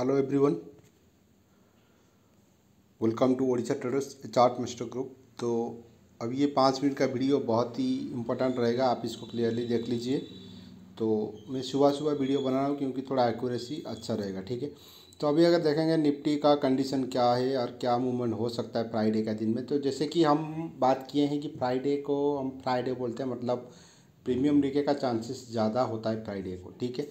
hello everyone welcome to Odisha traders chart mister group तो अब ये पाँच मिनट का वीडियो बहुत ही इम्पोर्टेंट रहेगा आप इसको क्लियरली देख लीजिए तो मैं सुबह सुबह वीडियो बना रहा हूँ क्योंकि थोड़ा एक्यूरेसी अच्छा रहेगा ठीक है तो अभी अगर देखेंगे निफ्टी का कंडीशन क्या है और क्या मूवमेंट हो सकता है फ्राइडे का दिन में तो जैसे कि हम बात किए हैं कि फ्राइडे को हम फ्राइडे बोलते हैं मतलब प्रीमियम डीके का चांसेस ज़्यादा होता है फ्राइडे को ठीक है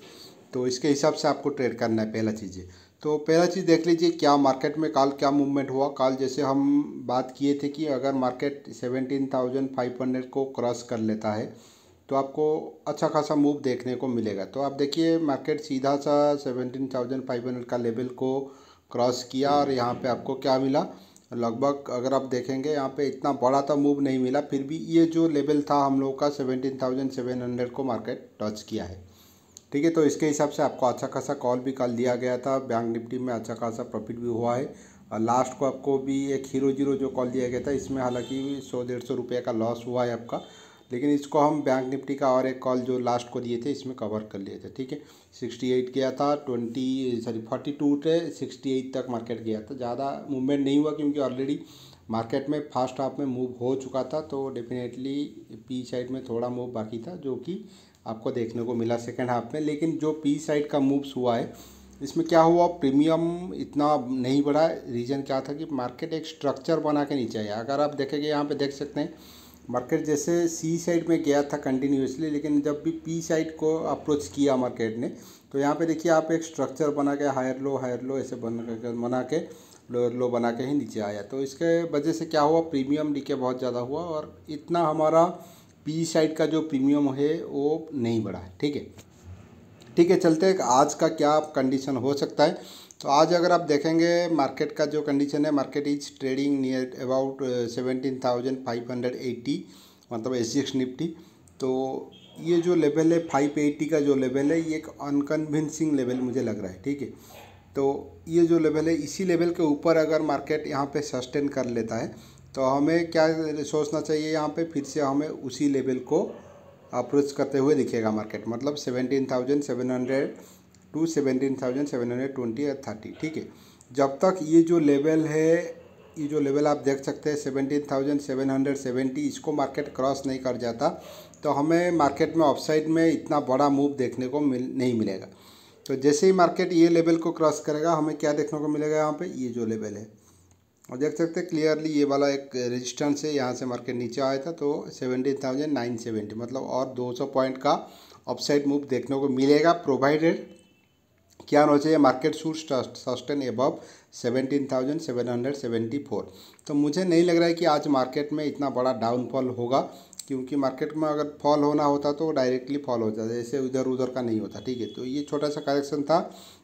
तो इसके हिसाब से आपको ट्रेड करना है पहला चीज़ तो पहला चीज़ देख लीजिए क्या मार्केट में कल क्या मूवमेंट हुआ कल जैसे हम बात किए थे कि अगर market seventeen thousand five hundred को क्रॉस कर लेता है तो आपको अच्छा खासा मूव देखने को मिलेगा तो आप देखिए मार्केट सीधा सा सेवेंटीन थाउजेंड फाइव हंड्रेड का लेवल को क्रॉस किया और यहाँ पे आपको क्या मिला लगभग अगर आप देखेंगे यहाँ पे इतना बड़ा तो मूव नहीं मिला फिर भी ये जो लेवल था हम लोग का सेवेंटीन थाउजेंड सेवन हंड्रेड को मार्केट टच किया है ठीक है तो इसके हिसाब से आपको अच्छा खासा कॉल भी कल दिया गया था बैंक निफ्टी में अच्छा खासा प्रॉफिट भी हुआ है लास्ट को आपको भी एक हीरो जीरो जो कॉल दिया गया था इसमें हालांकि सौ डेढ़ सौ रुपये का लॉस हुआ है आपका लेकिन इसको हम बैंक निफ्टी का और एक कॉल जो लास्ट को दिए थे इसमें कवर कर लिए थे ठीक है सिक्सटी एट गया था ट्वेंटी सॉरी फोर्टी टू से सिक्सटी एट तक मार्केट गया था ज़्यादा मूवमेंट नहीं हुआ क्योंकि ऑलरेडी मार्केट में फास्ट हाफ में मूव हो चुका था तो डेफिनेटली पी साइड में थोड़ा मूव बाकी था जो कि आपको देखने को मिला सेकेंड हाफ में लेकिन जो पी साइड का मूव्स हुआ है इसमें क्या हुआ प्रीमियम इतना नहीं बढ़ा रीज़न क्या था कि मार्केट एक स्ट्रक्चर बना के नीचे आया अगर आप देखेंगे यहाँ पे देख सकते हैं मार्केट जैसे सी साइड में गया था कंटिन्यूसली लेकिन जब भी पी साइड को अप्रोच किया मार्केट ने तो यहाँ पे देखिए आप एक स्ट्रक्चर बना के हायर लो हायर लो ऐसे बन बना के लोअर लो बना के ही नीचे आया तो इसके वजह से क्या हुआ प्रीमियम डी बहुत ज़्यादा हुआ और इतना हमारा पी साइड का जो प्रीमियम है वो नहीं बढ़ा है ठीक है ठीक है चलते हैं आज का क्या कंडीशन हो सकता है तो आज अगर आप देखेंगे मार्केट का जो कंडीशन है market is trading near about seventeen thousand five hundred eighty मतलब एस जी एक्स निफ्टी तो ये जो लेवल है फाइव एट्टी का जो लेवल है ये एक अनकन्विंसिंग लेवल मुझे लग रहा है ठीक है तो ये जो लेवल है इसी लेवल के ऊपर अगर मार्केट यहाँ पे सस्टेन कर लेता है तो हमें क्या सोचना चाहिए यहाँ पे फिर से हमें उसी लेवल को अप्रोच करते हुए दिखेगा मार्केट मतलब seventeen thousand seven hundred to seventeen thousand seven hundred twenty या थर्टी ठीक है जब तक ये जो लेवल है ये जो लेवल आप देख सकते हैं seventeen thousand seven hundred seventy इसको मार्केट क्रॉस नहीं कर जाता तो हमें मार्केट में ऑफसाइड में इतना बड़ा मूव देखने को मिल नहीं मिलेगा तो जैसे ही मार्केट ये लेवल को क्रॉस करेगा हमें क्या देखने को मिलेगा यहाँ पे ये जो लेवल है और देख सकते हैं क्लियरली ये वाला एक रेजिस्टेंस है यहाँ से मार्केट नीचे आया था तो सेवेंटीन थाउजेंड नाइन सेवेंटी मतलब और दो सौ पॉइंट का अपसाइड मूव देखने को मिलेगा प्रोवाइडेड क्या होना चाहिए market should sustain above seventeen thousand seven hundred seventy four तो मुझे नहीं लग रहा है कि आज मार्केट में इतना बड़ा डाउनफॉल होगा क्योंकि मार्केट में अगर फॉल होना होता तो डायरेक्टली फॉल हो जाता जैसे इधर उधर का नहीं होता ठीक है तो ये छोटा सा करेक्शन था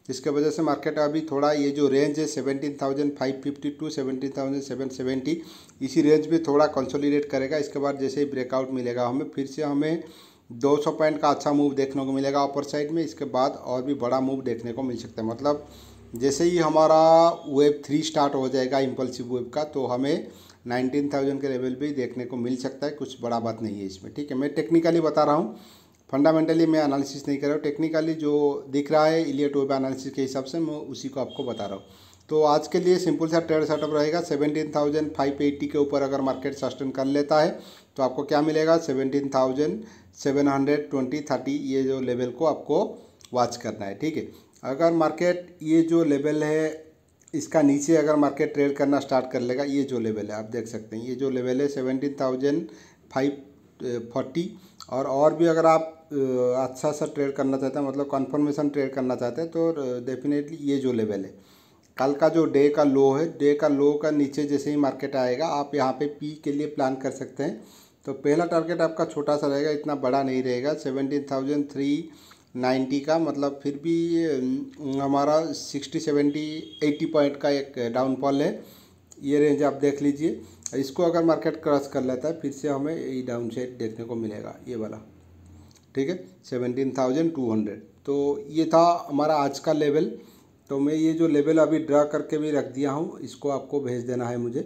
जिसके वजह से मार्केट अभी थोड़ा ये जो रेंज है seventeen thousand five fifty to seventeen thousand seven seventy इसी रेंज में थोड़ा कंसोलिडेट करेगा इसके बाद जैसे ही ब्रेकआउट मिलेगा हमें फिर से हमें 200 पॉइंट का अच्छा मूव देखने को मिलेगा अपर साइड में इसके बाद और भी बड़ा मूव देखने को मिल सकता है मतलब जैसे ही हमारा वेब थ्री स्टार्ट हो जाएगा इम्पल्सिव वेब का तो हमें 19,000 के लेवल भी देखने को मिल सकता है कुछ बड़ा बात नहीं है इसमें ठीक है मैं टेक्निकली बता रहा हूँ फंडामेंटली मैं एनालिसिस नहीं कर रहा हूँ टेक्निकली जो दिख रहा है इलियट एनालिसिस के हिसाब से मैं उसी को आपको बता रहा हूँ तो आज के लिए सिंपल सा ट्रेड सेटअप रहेगा सेवेंटीन थाउजेंड फाइव एट्टी के ऊपर अगर मार्केट सस्टेन कर लेता है तो आपको क्या मिलेगा seventeen thousand seven hundred twenty thirty ये जो लेवल को आपको वॉच करना है ठीक है अगर मार्केट ये जो लेवल है इसका नीचे अगर मार्केट ट्रेड करना स्टार्ट कर लेगा ये जो लेवल है आप देख सकते हैं ये जो लेवल है सेवेंटीन थाउजेंड फाइव फोर्टी और और भी अगर आप अच्छा सा ट्रेड करना चाहते हैं मतलब कन्फर्मेशन ट्रेड करना चाहते हैं तो डेफिनेटली ये जो लेवल है कल का जो डे का लो है डे का लो का नीचे जैसे ही मार्केट आएगा आप यहाँ पे पी के लिए प्लान कर सकते हैं तो पहला टारगेट आपका छोटा सा रहेगा इतना बड़ा नहीं रहेगा सेवेंटीन थाउजेंड थ्री नाइन्टी का मतलब फिर भी हमारा सिक्सटी सेवेंटी एट्टी पॉइंट का एक डाउनफॉल है ये रेंज आप देख लीजिए इसको अगर मार्केट क्रॉस कर लेता है फिर से हमें ये डाउन साइड देखने को मिलेगा ये वाला ठीक है सेवेंटीन थाउजेंड टू हंड्रेड तो ये था हमारा आज का लेवल तो मैं ये जो लेवल अभी ड्रा करके भी रख दिया हूँ इसको आपको भेज देना है मुझे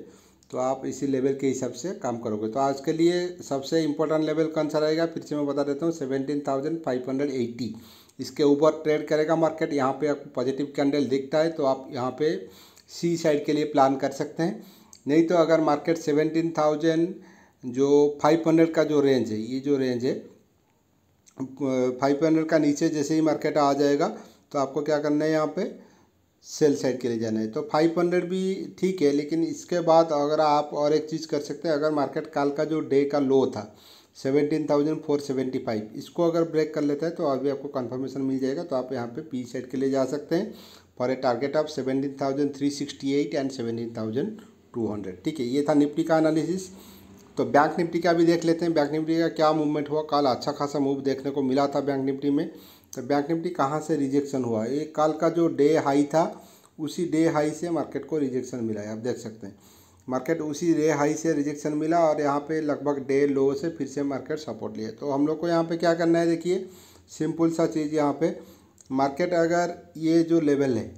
तो आप इसी लेवल के हिसाब से काम करोगे तो आज के लिए सबसे इम्पोर्टेंट लेवल कौन सा रहेगा फिर से मैं बता देता हूँ seventeen thousand five hundred eighty इसके ऊपर ट्रेड करेगा मार्केट यहाँ पे आपको पॉजिटिव कैंडल दिखता है तो आप यहाँ पे सी साइड के लिए प्लान कर सकते हैं नहीं तो अगर मार्केट सेवेंटीन थाउजेंड जो फाइव हंड्रेड का जो रेंज है ये जो रेंज है फाइव हंड्रेड का नीचे जैसे ही मार्केट आ जाएगा तो आपको क्या करना है यहाँ पे सेल साइड के लिए जाना है तो फाइव हंड्रेड भी ठीक है लेकिन इसके बाद अगर आप और एक चीज़ कर सकते हैं अगर मार्केट काल का जो डे का लो था seventeen thousand four seventy five इसको अगर ब्रेक कर लेता है तो अभी आपको कंफर्मेशन मिल जाएगा तो आप यहाँ पे पी सेट के लिए जा सकते हैं for a target of seventeen thousand three sixty eight and seventeen thousand two hundred ठीक है ये था निफ्टी का एनालिसिस तो बैंक निफ्टी का भी देख लेते हैं बैंक निफ्टी का क्या मूवमेंट हुआ कल अच्छा खासा मूव देखने को मिला था बैंक निफ्टी में तो बैंक निफ्टी कहाँ से रिजेक्शन हुआ ये कल का जो डे हाई था उसी डे हाई से मार्केट को रिजेक्शन मिला है आप देख सकते हैं मार्केट उसी रे हाई से रिजेक्शन मिला और यहाँ पे लगभग डे लो से फिर से मार्केट सपोर्ट लिए तो हम लोग को यहाँ पे क्या करना है देखिए सिंपल सा चीज़ यहाँ पे मार्केट अगर ये जो लेवल है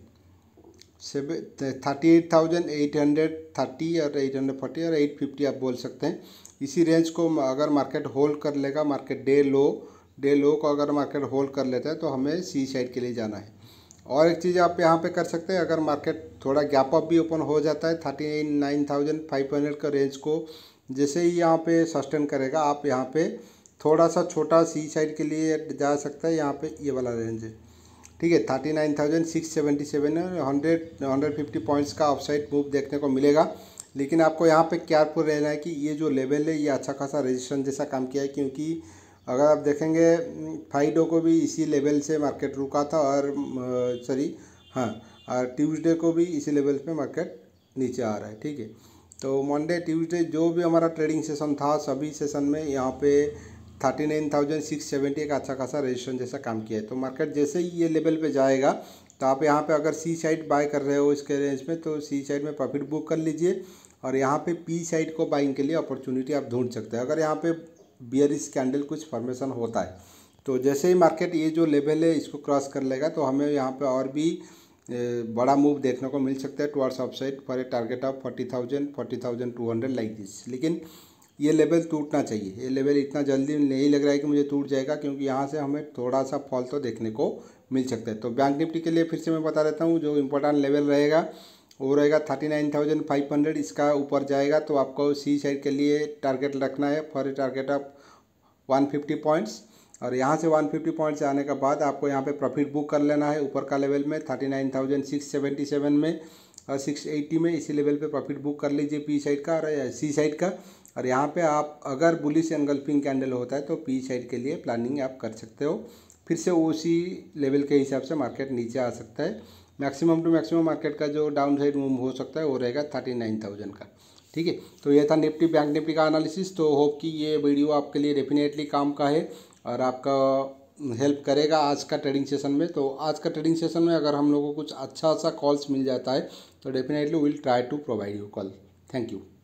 सेवे thirty eight thousand eight hundred thirty और एट हंड्रेड फोर्टी और एट फिफ्टी आप बोल सकते हैं इसी रेंज को अगर मार्केट होल्ड कर लेगा market day low day low को अगर मार्केट होल्ड कर लेता है तो हमें सी साइड के लिए जाना है और एक चीज़ आप यहाँ पे कर सकते हैं अगर मार्केट थोड़ा गैप अप भी ओपन हो जाता है thirty nine thousand five hundred का रेंज को जैसे ही यहाँ पे सस्टेन करेगा आप यहाँ पे थोड़ा सा छोटा सी साइड के लिए जा सकता है यहाँ पे ये वाला रेंज है ठीक है thirty nine thousand six seventy seven hundred hundred fifty points का साइड मूव देखने को मिलेगा लेकिन आपको यहाँ पे केयरफुल रहना है कि ये जो लेवल है ये अच्छा खासा रजिस्ट्रेशन जैसा काम किया है क्योंकि अगर आप देखेंगे फ्राइडे को भी इसी लेवल से मार्केट रुका था और सॉरी हाँ और ट्यूसडे को भी इसी लेवल पे मार्केट नीचे आ रहा है ठीक है तो मंडे ट्यूसडे जो भी हमारा ट्रेडिंग सेशन था सभी सेशन में यहाँ पे thirty nine thousand six seventy एक अच्छा खासा रजिस्ट्रेशन जैसा काम किया है तो मार्केट जैसे ही ये लेवल पे जाएगा तो आप यहाँ पे अगर सी साइड बाय कर रहे हो इसके रेंज में तो सी साइड में प्रॉफिट बुक कर लीजिए और यहाँ पे पी साइड को बाइंग के लिए अपॉर्चुनिटी आप ढूंढ सकते हैं अगर यहाँ पे इस कैंडल कुछ फॉर्मेशन होता है तो जैसे ही मार्केट ये जो लेवल है इसको क्रॉस कर लेगा तो हमें यहाँ पे और भी बड़ा मूव देखने को मिल सकता है towards upside for a target of forty thousand forty thousand two hundred like this लेकिन ये लेवल टूटना चाहिए ये लेवल इतना जल्दी नहीं लग रहा है कि मुझे टूट जाएगा क्योंकि यहाँ से हमें थोड़ा सा फॉल तो देखने को मिल सकता है तो बैंक निफ्टी के लिए फिर से मैं बता देता हूँ जो इम्पोर्टेंट लेवल रहेगा वो रहेगा thirty nine thousand five hundred इसका ऊपर जाएगा तो आपको सी साइड के लिए टारगेट रखना है for a target of one fifty points और यहाँ से वन फिफ्टी पॉइंट्स आने के बाद आपको यहाँ पे प्रॉफिट बुक कर लेना है ऊपर का लेवल में thirty nine thousand six seventy seven में और सिक्स एट्टी में इसी लेवल पे प्रॉफिट बुक कर लीजिए पी साइड का और सी साइड का और यहाँ पे आप अगर एंगल एनगल्फिंग कैंडल होता है तो पी साइड के लिए प्लानिंग आप कर सकते हो फिर से उसी लेवल के हिसाब से मार्केट नीचे आ सकता है मैक्सिमम टू मैक्सिमम मार्केट का जो डाउन साइड मूव हो सकता है वो रहेगा थर्टी नाइन थाउजेंड का ठीक है तो ये था निफ्टी बैंक निफ्टी का एनालिसिस तो होप कि ये वीडियो आपके लिए डेफिनेटली काम का है और आपका हेल्प करेगा आज का ट्रेडिंग सेशन में तो आज का ट्रेडिंग सेशन में अगर हम लोगों को कुछ अच्छा अच्छा कॉल्स मिल जाता है तो definitely will try to provide you call thank you